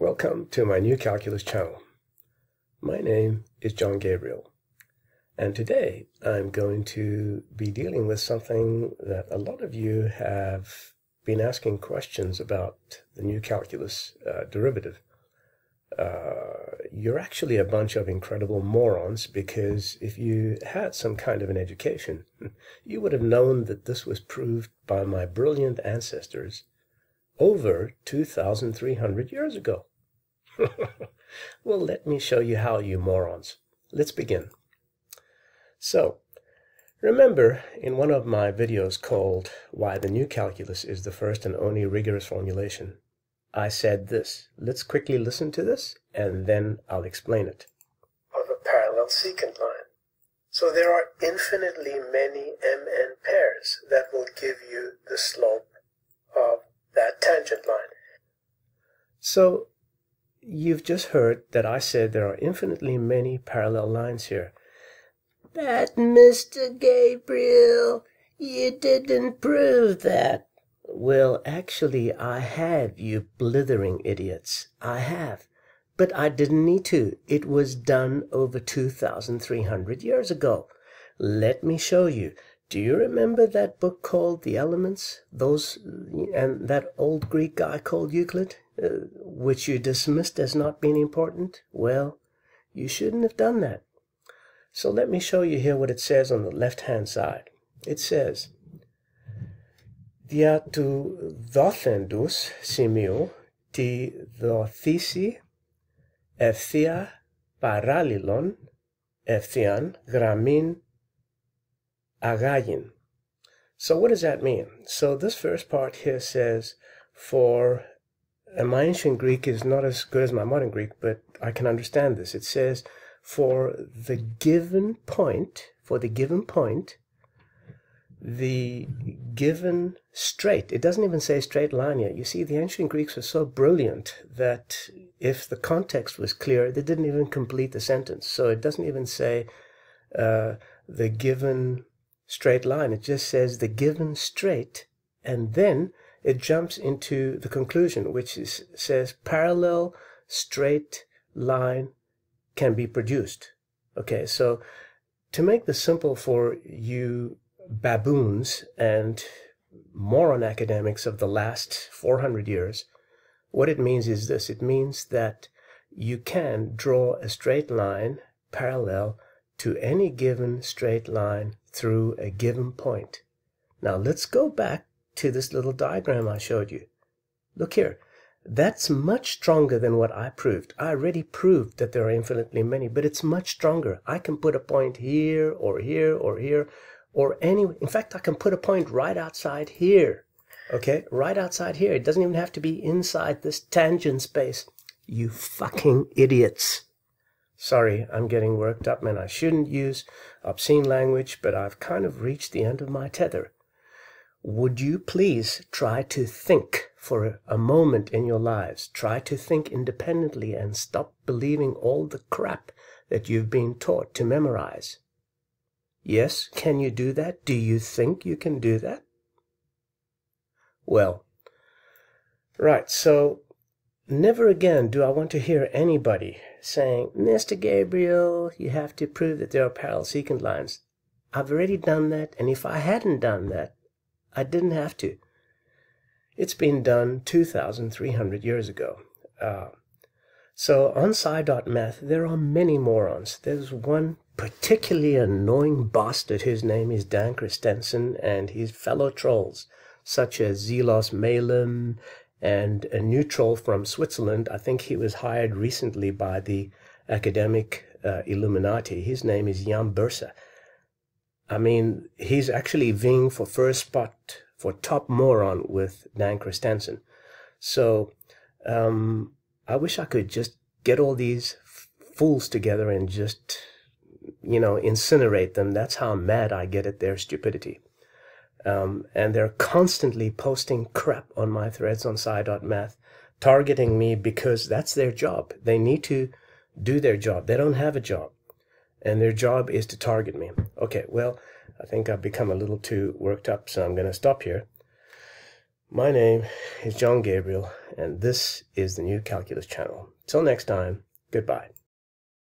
Welcome to my new calculus channel. My name is John Gabriel, and today I'm going to be dealing with something that a lot of you have been asking questions about the new calculus uh, derivative. Uh, you're actually a bunch of incredible morons because if you had some kind of an education, you would have known that this was proved by my brilliant ancestors over 2,300 years ago. well, let me show you how, you morons. Let's begin. So, remember in one of my videos called Why the New Calculus is the First and Only Rigorous Formulation, I said this. Let's quickly listen to this, and then I'll explain it. Of a parallel secant line. So there are infinitely many MN pairs that will give you the slow So you've just heard that I said there are infinitely many parallel lines here. But, Mr. Gabriel, you didn't prove that. Well, actually, I have, you blithering idiots. I have. But I didn't need to. It was done over 2,300 years ago. Let me show you. Do you remember that book called The Elements? Those, and that old Greek guy called Euclid? Uh, which you dismissed as not being important? Well, you shouldn't have done that. So let me show you here what it says on the left-hand side. It says, Dia tu dothendus simio ti dothisi ευθεία παράλληλον ευθείαν γραμμήν agagin. So what does that mean? So this first part here says, for and my ancient Greek is not as good as my modern Greek, but I can understand this. It says, for the given point, for the given point, the given straight, it doesn't even say straight line yet. You see, the ancient Greeks were so brilliant that if the context was clear, they didn't even complete the sentence. So it doesn't even say uh, the given straight line. It just says the given straight, and then it jumps into the conclusion, which is, says parallel straight line can be produced. Okay, so to make this simple for you baboons and moron academics of the last 400 years, what it means is this. It means that you can draw a straight line parallel to any given straight line through a given point. Now let's go back to this little diagram I showed you. Look here. That's much stronger than what I proved. I already proved that there are infinitely many, but it's much stronger. I can put a point here or here or here or any. In fact, I can put a point right outside here. Okay, right outside here. It doesn't even have to be inside this tangent space. You fucking idiots. Sorry, I'm getting worked up, man. I shouldn't use obscene language, but I've kind of reached the end of my tether would you please try to think for a moment in your lives? Try to think independently and stop believing all the crap that you've been taught to memorize. Yes, can you do that? Do you think you can do that? Well, right, so never again do I want to hear anybody saying, Mr. Gabriel, you have to prove that there are parallel secant lines. I've already done that, and if I hadn't done that, I didn't have to. It's been done 2,300 years ago. Uh, so on Psy.math, there are many morons. There's one particularly annoying bastard whose name is Dan Christensen and his fellow trolls, such as Zelos Malem and a new troll from Switzerland. I think he was hired recently by the academic uh, Illuminati. His name is Jan Bursa. I mean, he's actually vying for first spot for top moron with Dan Christensen. So um, I wish I could just get all these fools together and just, you know, incinerate them. That's how mad I get at their stupidity. Um, and they're constantly posting crap on my threads on sci.math, targeting me because that's their job. They need to do their job. They don't have a job and their job is to target me. Okay, well, I think I've become a little too worked up, so I'm going to stop here. My name is John Gabriel, and this is the new Calculus Channel. Till next time, goodbye.